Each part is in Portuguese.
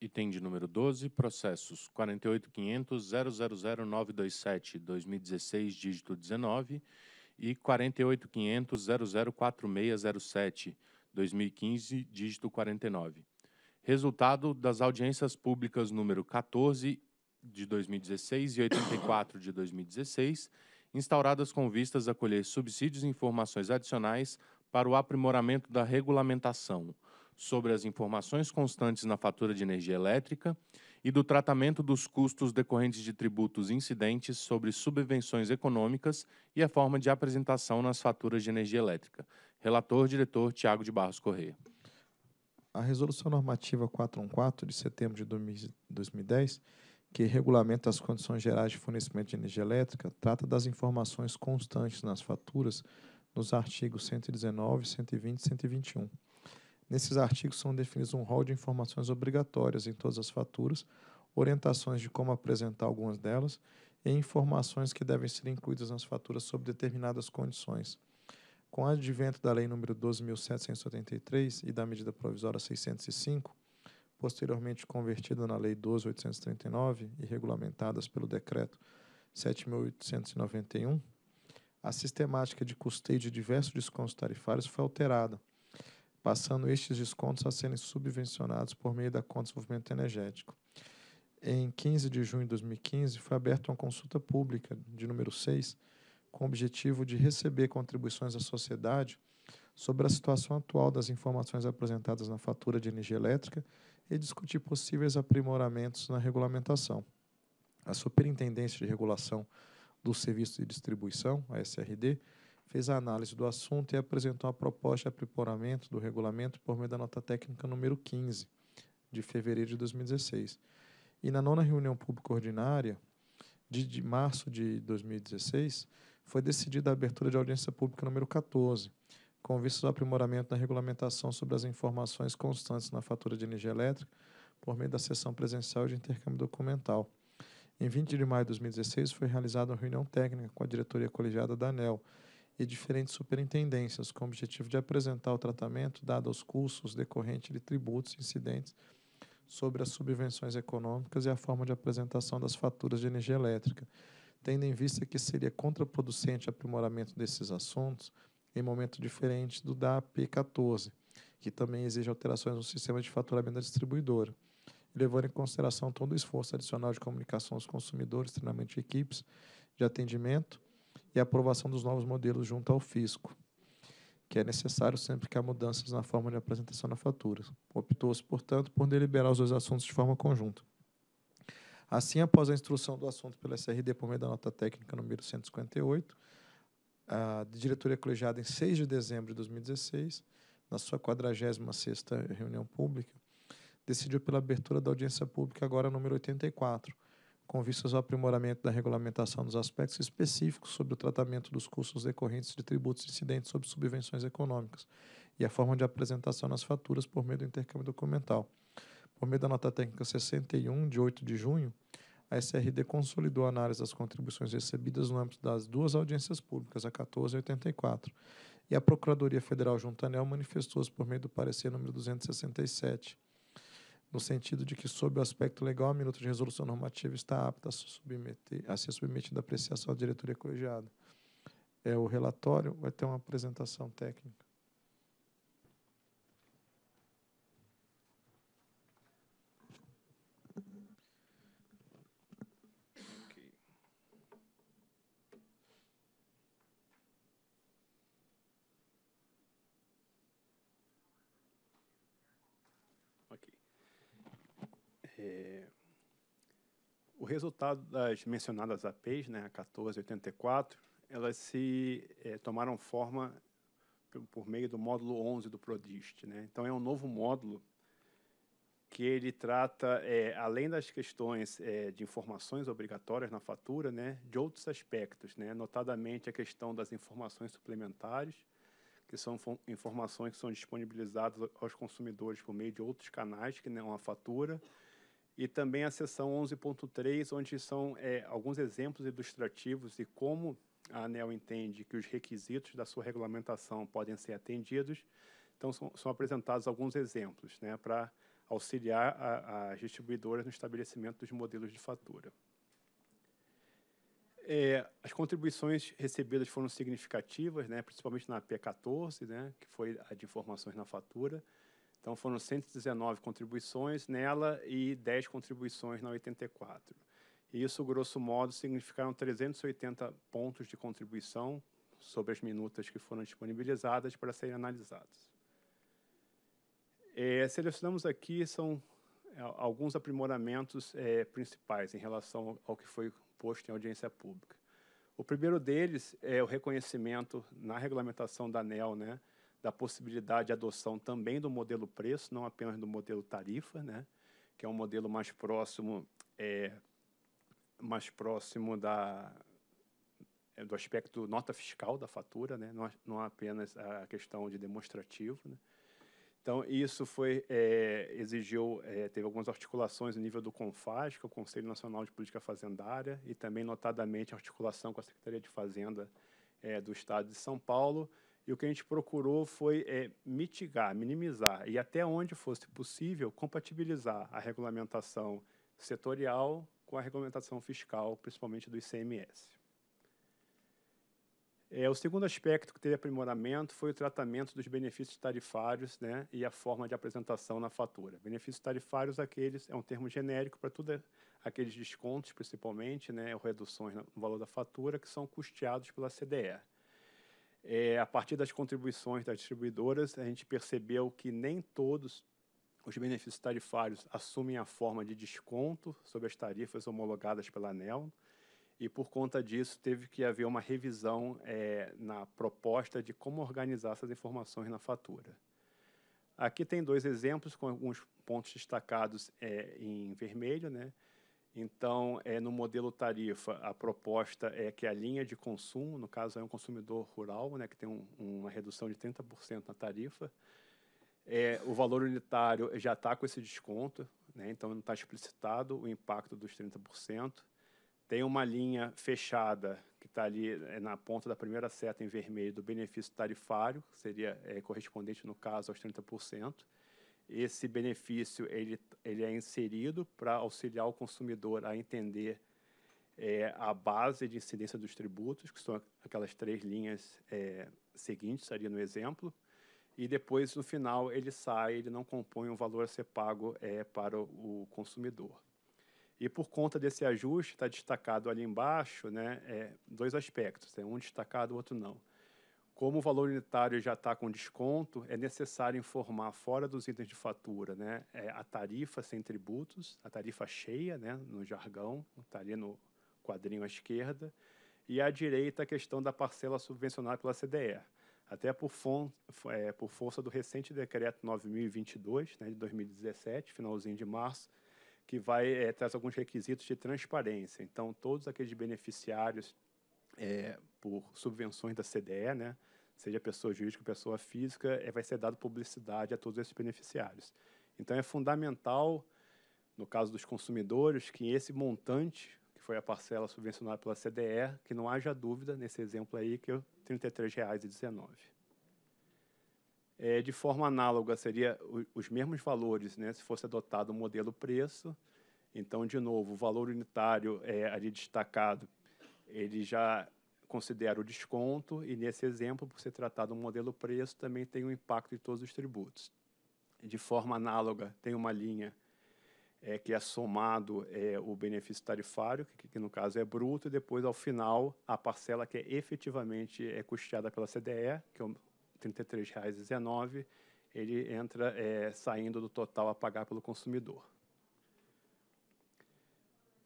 Item de número 12, processos 48.500.000927-2016, dígito 19, e 48.500.004607-2015, dígito 49. Resultado das audiências públicas número 14 de 2016 e 84 de 2016, instauradas com vistas a colher subsídios e informações adicionais para o aprimoramento da regulamentação, sobre as informações constantes na fatura de energia elétrica e do tratamento dos custos decorrentes de tributos incidentes sobre subvenções econômicas e a forma de apresentação nas faturas de energia elétrica. Relator, diretor Tiago de Barros Correia. A Resolução Normativa 414, de setembro de 2010, que regulamenta as condições gerais de fornecimento de energia elétrica, trata das informações constantes nas faturas nos artigos 119, 120 e 121. Nesses artigos são definidos um rol de informações obrigatórias em todas as faturas, orientações de como apresentar algumas delas e informações que devem ser incluídas nas faturas sob determinadas condições. Com o advento da Lei nº 12.783 e da medida provisória 605, posteriormente convertida na Lei 12.839 e regulamentadas pelo Decreto 7.891, a sistemática de custeio de diversos descontos tarifários foi alterada – passando estes descontos a serem subvencionados por meio da Conta de Desenvolvimento Energético. Em 15 de junho de 2015, foi aberta uma consulta pública de número 6, com o objetivo de receber contribuições da sociedade sobre a situação atual das informações apresentadas na fatura de energia elétrica e discutir possíveis aprimoramentos na regulamentação. A Superintendência de Regulação do Serviço de Distribuição, a SRD, fez a análise do assunto e apresentou a proposta de aprimoramento do regulamento por meio da nota técnica número 15, de fevereiro de 2016. E na nona reunião pública ordinária, de, de março de 2016, foi decidida a abertura de audiência pública número 14, com vistas ao aprimoramento da regulamentação sobre as informações constantes na fatura de energia elétrica por meio da sessão presencial de intercâmbio documental. Em 20 de maio de 2016, foi realizada uma reunião técnica com a diretoria colegiada da ANEL, e diferentes superintendências, com o objetivo de apresentar o tratamento dado aos custos decorrentes de tributos e incidentes sobre as subvenções econômicas e a forma de apresentação das faturas de energia elétrica, tendo em vista que seria contraproducente aprimoramento desses assuntos em momento diferente do da AP 14, que também exige alterações no sistema de faturamento da distribuidora, levando em consideração todo o esforço adicional de comunicação aos consumidores, treinamento de equipes de atendimento e aprovação dos novos modelos junto ao fisco, que é necessário sempre que há mudanças na forma de apresentação da fatura. Optou-se, portanto, por deliberar os dois assuntos de forma conjunta. Assim, após a instrução do assunto pela SRD por meio da nota técnica número 158, a diretoria colegiada em 6 de dezembro de 2016, na sua 46ª reunião pública, decidiu pela abertura da audiência pública agora número 84, com vistas ao aprimoramento da regulamentação dos aspectos específicos sobre o tratamento dos custos decorrentes de tributos incidentes sobre subvenções econômicas e a forma de apresentação nas faturas por meio do intercâmbio documental. Por meio da nota técnica 61, de 8 de junho, a SRD consolidou a análise das contribuições recebidas no âmbito das duas audiências públicas, a 14 e a Procuradoria Federal Juntanel manifestou-se por meio do parecer número 267, no sentido de que, sob o aspecto legal, a minuta de resolução normativa está apta a, submeter, a ser submetida à apreciação da diretoria colegiada. É, o relatório vai ter uma apresentação técnica resultado das mencionadas APs, né, a 1484, elas se é, tomaram forma por meio do módulo 11 do Prodist. Né? Então, é um novo módulo que ele trata, é, além das questões é, de informações obrigatórias na fatura, né, de outros aspectos, né, notadamente a questão das informações suplementares, que são informações que são disponibilizadas aos consumidores por meio de outros canais que não a fatura, e também a seção 11.3, onde são é, alguns exemplos ilustrativos de como a ANEL entende que os requisitos da sua regulamentação podem ser atendidos. Então, são, são apresentados alguns exemplos né, para auxiliar as distribuidoras no estabelecimento dos modelos de fatura. É, as contribuições recebidas foram significativas, né, principalmente na P14, né, que foi a de informações na fatura, então foram 119 contribuições nela e 10 contribuições na 84. E isso, grosso modo, significaram 380 pontos de contribuição sobre as minutas que foram disponibilizadas para serem analisadas. É, selecionamos aqui são é, alguns aprimoramentos é, principais em relação ao que foi posto em audiência pública. O primeiro deles é o reconhecimento na regulamentação da ANEL, né, da possibilidade de adoção também do modelo preço, não apenas do modelo tarifa, né? que é um modelo mais próximo, é, mais próximo da, do aspecto nota fiscal da fatura, né? não, não apenas a questão de demonstrativo. Né? Então, isso foi é, exigiu, é, teve algumas articulações no nível do CONFAS, que é o Conselho Nacional de Política Fazendária, e também, notadamente, articulação com a Secretaria de Fazenda é, do Estado de São Paulo, e o que a gente procurou foi é, mitigar, minimizar e, até onde fosse possível, compatibilizar a regulamentação setorial com a regulamentação fiscal, principalmente do ICMS. É, o segundo aspecto que teve aprimoramento foi o tratamento dos benefícios tarifários né, e a forma de apresentação na fatura. Benefícios tarifários, aqueles, é um termo genérico para todos aqueles descontos, principalmente, né, ou reduções no valor da fatura, que são custeados pela CDE. É, a partir das contribuições das distribuidoras, a gente percebeu que nem todos os benefícios tarifários assumem a forma de desconto sobre as tarifas homologadas pela ANEL, e por conta disso teve que haver uma revisão é, na proposta de como organizar essas informações na fatura. Aqui tem dois exemplos com alguns pontos destacados é, em vermelho, né? Então, é, no modelo tarifa, a proposta é que a linha de consumo, no caso é um consumidor rural, né, que tem um, uma redução de 30% na tarifa, é, o valor unitário já está com esse desconto, né, então não está explicitado o impacto dos 30%. Tem uma linha fechada, que está ali é, na ponta da primeira seta em vermelho, do benefício tarifário, que seria é, correspondente, no caso, aos 30% esse benefício ele, ele é inserido para auxiliar o consumidor a entender é, a base de incidência dos tributos, que são aquelas três linhas é, seguintes ali no exemplo, e depois, no final, ele sai, ele não compõe um valor a ser pago é, para o consumidor. E por conta desse ajuste, está destacado ali embaixo né, é, dois aspectos, né, um destacado, o outro não como o valor unitário já está com desconto, é necessário informar fora dos itens de fatura né, é, a tarifa sem tributos, a tarifa cheia, né, no jargão, está ali no quadrinho à esquerda, e à direita a questão da parcela subvencionada pela CDE. Até por, é, por força do recente decreto 9022, né, de 2017, finalzinho de março, que vai é, traz alguns requisitos de transparência. Então, todos aqueles beneficiários é, por subvenções da CDE, né? seja pessoa jurídica ou pessoa física, é, vai ser dado publicidade a todos esses beneficiários. Então, é fundamental, no caso dos consumidores, que esse montante, que foi a parcela subvencionada pela CDE, que não haja dúvida, nesse exemplo aí, que é R$ 33,19. É, de forma análoga, seria o, os mesmos valores né, se fosse adotado o modelo preço. Então, de novo, o valor unitário é, ali destacado, ele já considera o desconto e, nesse exemplo, por ser tratado um modelo preço, também tem um impacto em todos os tributos. De forma análoga, tem uma linha é, que é somado é, o benefício tarifário, que, que, no caso é bruto, e depois, ao final, a parcela que é efetivamente é custeada pela CDE, que é R$ 33,19, ele entra é, saindo do total a pagar pelo consumidor.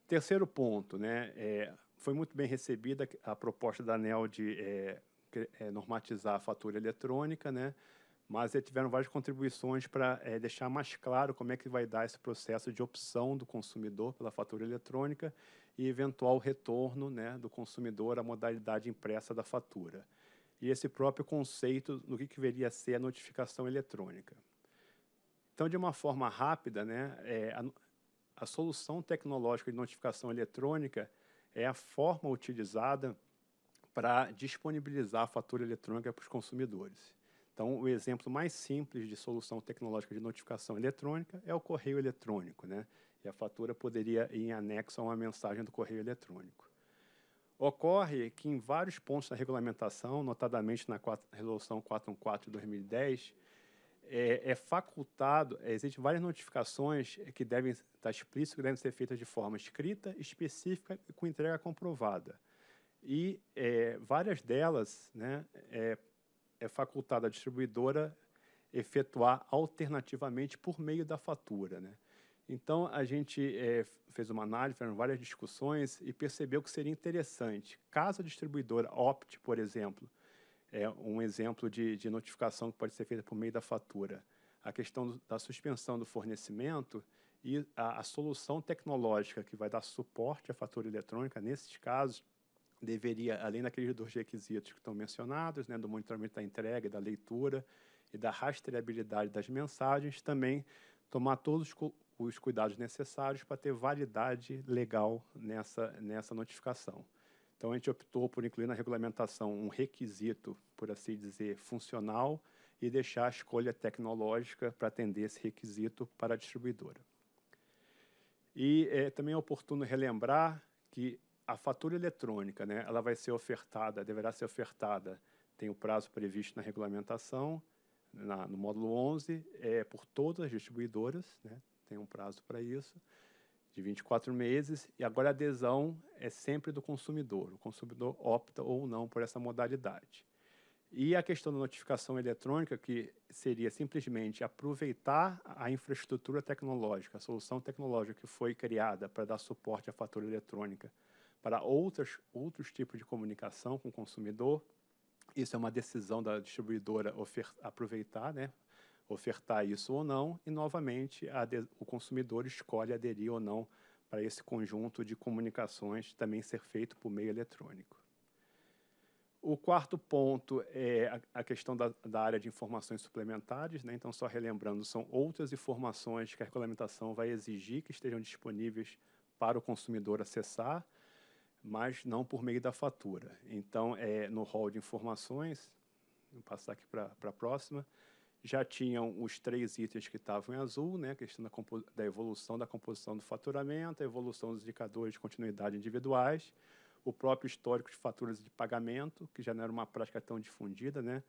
Terceiro ponto, né, é, foi muito bem recebida a proposta da ANEL de é, é, normatizar a fatura eletrônica, né? mas tiveram várias contribuições para é, eh, deixar mais claro como é que vai dar esse processo de opção do consumidor pela fatura eletrônica e eventual retorno né, do consumidor à modalidade impressa da fatura. E esse próprio conceito do que, que deveria ser a notificação eletrônica. Então, de uma forma rápida, né, é, a, a solução tecnológica de notificação eletrônica é a forma utilizada para disponibilizar a fatura eletrônica para os consumidores. Então, o exemplo mais simples de solução tecnológica de notificação eletrônica é o correio eletrônico, né? E a fatura poderia ir em anexo a uma mensagem do correio eletrônico. Ocorre que em vários pontos da regulamentação, notadamente na Resolução 414 de 2010, é, é facultado, é, existem várias notificações que devem estar tá explícitas, que devem ser feitas de forma escrita, específica e com entrega comprovada. E é, várias delas né, é, é facultada à distribuidora efetuar alternativamente por meio da fatura. Né? Então, a gente é, fez uma análise, fizeram várias discussões e percebeu que seria interessante, caso a distribuidora opte, por exemplo, é um exemplo de, de notificação que pode ser feita por meio da fatura. A questão do, da suspensão do fornecimento e a, a, solução tecnológica que vai dar suporte à fatura eletrônica, nesses casos, deveria, além daqueles dois requisitos que estão mencionados, né, do monitoramento da entrega, da leitura e da rastreabilidade das mensagens, também tomar todos os, os cuidados necessários para ter validade legal nessa, nessa notificação. Então a gente optou por incluir na regulamentação um requisito, por assim dizer, funcional e deixar a escolha tecnológica para atender esse requisito para a distribuidora. E é, também é oportuno relembrar que a fatura eletrônica, né, ela vai ser ofertada, deverá ser ofertada, tem o prazo previsto na regulamentação, na, no módulo 11, é, por todas as distribuidoras, né, tem um prazo para isso, de 24 meses, e agora a adesão é sempre do consumidor. O consumidor opta ou não por essa modalidade. E a questão da notificação eletrônica, que seria simplesmente aproveitar a infraestrutura tecnológica, a solução tecnológica que foi criada para dar suporte à fatura eletrônica para outras, outros tipos de comunicação com o consumidor. Isso é uma decisão da distribuidora aproveitar, né? ofertar isso ou não, e novamente a, o consumidor escolhe aderir ou não para esse conjunto de comunicações também ser feito por meio eletrônico. O quarto ponto é a questão da, da área de informações suplementares. Né? Então, só relembrando, são outras informações que a regulamentação vai exigir que estejam disponíveis para o consumidor acessar, mas não por meio da fatura. Então, é, no hall de informações, vou passar aqui para a próxima, já tinham os três itens que estavam em azul, né, a questão da, da, evolução da composição do faturamento, a evolução dos indicadores de continuidade individuais, o próprio histórico de faturas de pagamento, que já não era uma prática tão difundida, né?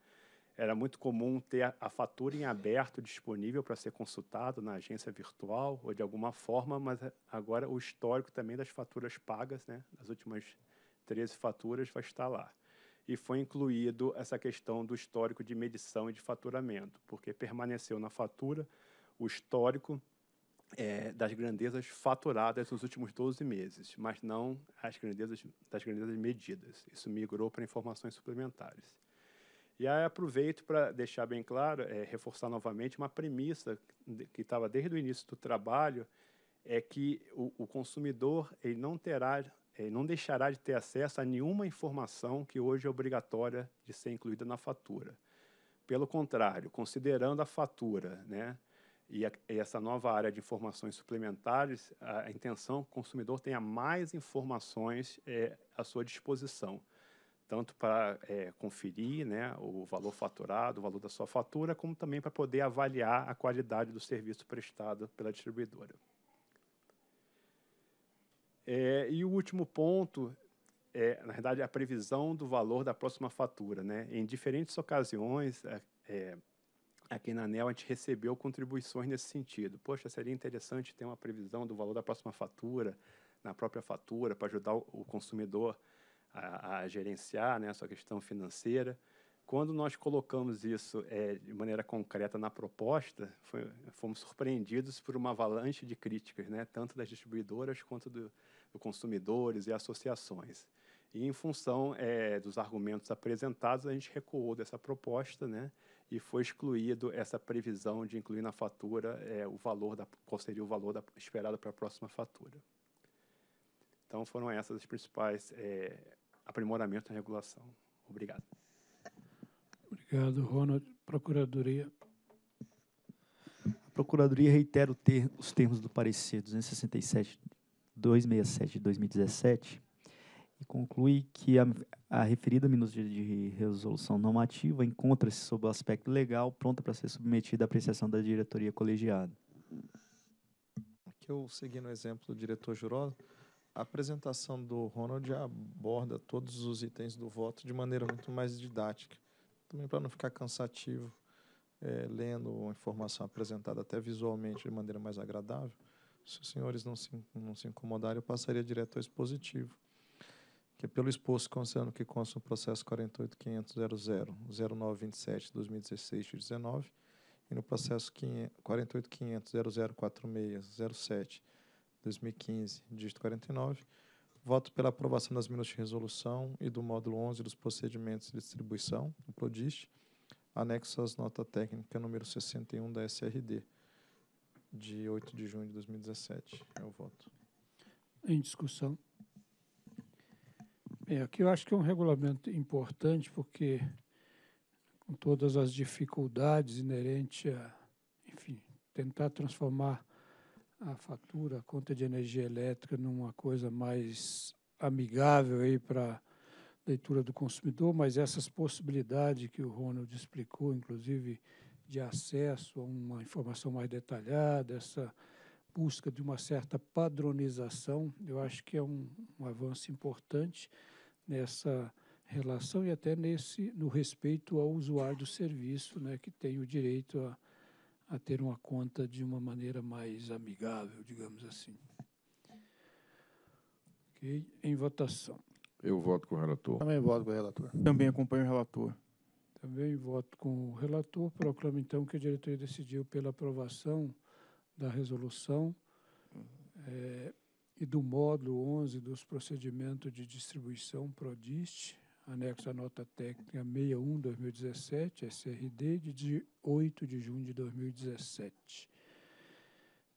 Era muito comum ter a, a fatura em aberto disponível para ser consultado na agência virtual ou de alguma forma, mas agora o histórico também das faturas pagas, né, das últimas 13 faturas vai estar lá e foi incluído essa questão do histórico de medição e de faturamento, porque permaneceu na fatura o histórico é, das grandezas faturadas nos últimos 12 meses, mas não as grandezas das grandezas medidas. Isso migrou para informações suplementares. E aí aproveito para deixar bem claro, é, reforçar novamente uma premissa que estava desde o início do trabalho, é que o, o consumidor ele não terá é, não deixará de ter acesso a nenhuma informação que hoje é obrigatória de ser incluída na fatura. Pelo contrário, considerando a fatura né, e, a, e essa nova área de informações suplementares, a, a intenção é que o consumidor tenha mais informações é, à sua disposição, tanto para é, conferir né, o valor faturado, o valor da sua fatura, como também para poder avaliar a qualidade do serviço prestado pela distribuidora. É, e o último ponto é, na verdade, a previsão do valor da próxima fatura. Né? Em diferentes ocasiões, é, é, aqui na ANEL, a gente recebeu contribuições nesse sentido. Poxa, seria interessante ter uma previsão do valor da próxima fatura, na própria fatura, para ajudar o, o consumidor a, a, gerenciar né, a sua questão financeira. Quando nós colocamos isso é, de maneira concreta na proposta, foi, fomos surpreendidos por uma avalanche de críticas, né, tanto das distribuidoras quanto do, por consumidores e associações. E em função é, dos argumentos apresentados, a gente recuou dessa proposta, né? E foi excluído essa previsão de incluir na fatura é, o valor da qual seria o valor da, esperado para a próxima fatura. Então foram essas as principais é, aprimoramentos na regulação. Obrigado. Obrigado, Ronald. Procuradoria. A Procuradoria reitera ter, os termos do parecer né, 267 267 de 2017 e conclui que a, a referida minuta de, resolução normativa encontra-se sob o aspecto legal pronta para ser submetida à apreciação da diretoria colegiada. Aqui eu seguindo o exemplo do diretor Juró, a apresentação do Ronald aborda todos os itens do voto de maneira muito mais didática, também para não ficar cansativo é, lendo a informação apresentada até visualmente de maneira mais agradável. Se os senhores não se, não se incomodarem, eu passaria direto ao expositivo, que é pelo exposto considerando que consta o processo 48.500.00.0927.2016-19 e no processo 48.500.00.46.07.2015, dígito 49, voto pela aprovação das minutas de resolução e do módulo 11 dos procedimentos de distribuição, do PRODIST, anexo às notas técnicas número 61 da SRD, de 8 de junho de 2017. É o voto. Em discussão. É, aqui eu acho que é um regulamento importante, porque com todas as dificuldades inerentes a, enfim, tentar transformar a fatura, a conta de energia elétrica, numa coisa mais amigável aí para leitura do consumidor, mas essas possibilidades que o Ronald explicou, inclusive de acesso a uma informação mais detalhada, essa busca de uma certa padronização, eu acho que é um, um avanço importante nessa relação e até nesse no respeito ao usuário do serviço, né, que tem o direito a, a ter uma conta de uma maneira mais amigável, digamos assim. Ok, em votação. Eu voto com o relator. Também voto com o relator. Também acompanho o relator. Também voto com o relator. Proclamo, então, que a diretoria decidiu pela aprovação da resolução é, e do módulo 11 dos procedimentos de distribuição PRODIST, anexo à nota técnica 61-2017, SRD, de 8 de junho de 2017.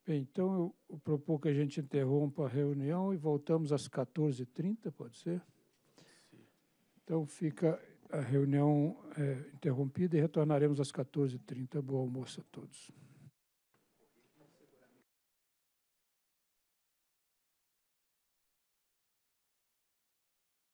Bem, então eu propor que a gente interrompa a reunião e voltamos às 14h30, pode ser? Sim. Então fica a reunião é interrompida e retornaremos às 14h30. Boa almoço a todos.